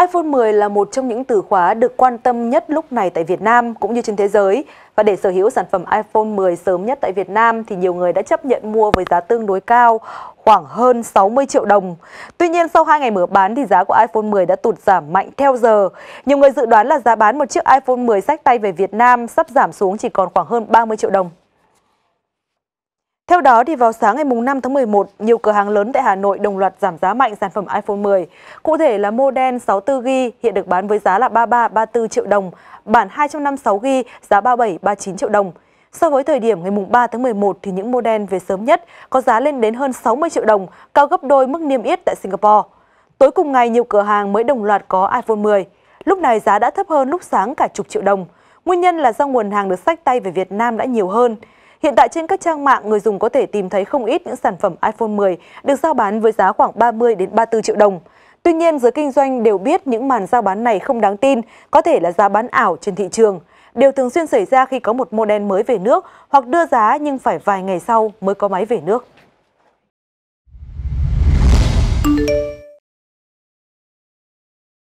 iPhone 10 là một trong những từ khóa được quan tâm nhất lúc này tại Việt Nam cũng như trên thế giới. Và để sở hữu sản phẩm iPhone 10 sớm nhất tại Việt Nam thì nhiều người đã chấp nhận mua với giá tương đối cao, khoảng hơn 60 triệu đồng. Tuy nhiên sau 2 ngày mở bán thì giá của iPhone 10 đã tụt giảm mạnh theo giờ. Nhiều người dự đoán là giá bán một chiếc iPhone 10 sách tay về Việt Nam sắp giảm xuống chỉ còn khoảng hơn 30 triệu đồng. Theo đó, thì vào sáng ngày 5 tháng 11, nhiều cửa hàng lớn tại Hà Nội đồng loạt giảm giá mạnh sản phẩm iPhone 10. Cụ thể là model 64GB hiện được bán với giá là 33-34 triệu đồng, bản 256GB giá 37-39 triệu đồng. So với thời điểm ngày 3 tháng 11 thì những model về sớm nhất có giá lên đến hơn 60 triệu đồng, cao gấp đôi mức niêm yết tại Singapore. Tối cùng ngày, nhiều cửa hàng mới đồng loạt có iPhone 10. Lúc này giá đã thấp hơn lúc sáng cả chục triệu đồng. Nguyên nhân là do nguồn hàng được sách tay về Việt Nam đã nhiều hơn. Hiện tại trên các trang mạng, người dùng có thể tìm thấy không ít những sản phẩm iPhone 10 được giao bán với giá khoảng 30 đến 34 triệu đồng. Tuy nhiên, giới kinh doanh đều biết những màn giao bán này không đáng tin, có thể là giá bán ảo trên thị trường. Điều thường xuyên xảy ra khi có một model mới về nước hoặc đưa giá nhưng phải vài ngày sau mới có máy về nước.